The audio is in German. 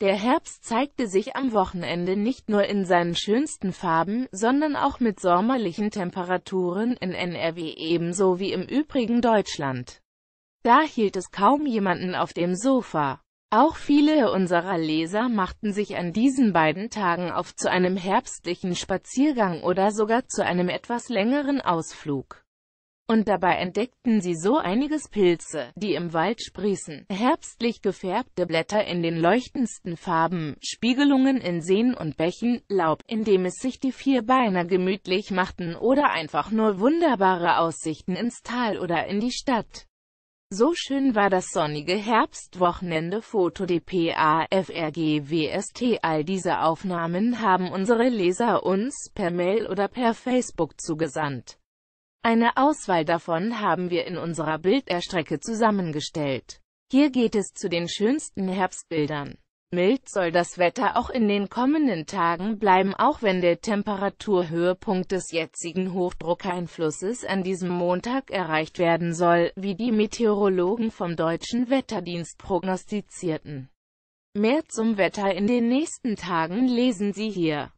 Der Herbst zeigte sich am Wochenende nicht nur in seinen schönsten Farben, sondern auch mit sommerlichen Temperaturen in NRW ebenso wie im übrigen Deutschland. Da hielt es kaum jemanden auf dem Sofa. Auch viele unserer Leser machten sich an diesen beiden Tagen auf zu einem herbstlichen Spaziergang oder sogar zu einem etwas längeren Ausflug und dabei entdeckten sie so einiges Pilze, die im Wald sprießen, herbstlich gefärbte Blätter in den leuchtendsten Farben, Spiegelungen in Seen und Bächen, Laub, in dem es sich die Vierbeiner gemütlich machten oder einfach nur wunderbare Aussichten ins Tal oder in die Stadt. So schön war das sonnige Herbstwochenende Foto dpa FRGWST. All diese Aufnahmen haben unsere Leser uns per Mail oder per Facebook zugesandt. Eine Auswahl davon haben wir in unserer Bilderstrecke zusammengestellt. Hier geht es zu den schönsten Herbstbildern. Mild soll das Wetter auch in den kommenden Tagen bleiben, auch wenn der Temperaturhöhepunkt des jetzigen Hochdruckeinflusses an diesem Montag erreicht werden soll, wie die Meteorologen vom Deutschen Wetterdienst prognostizierten. Mehr zum Wetter in den nächsten Tagen lesen Sie hier.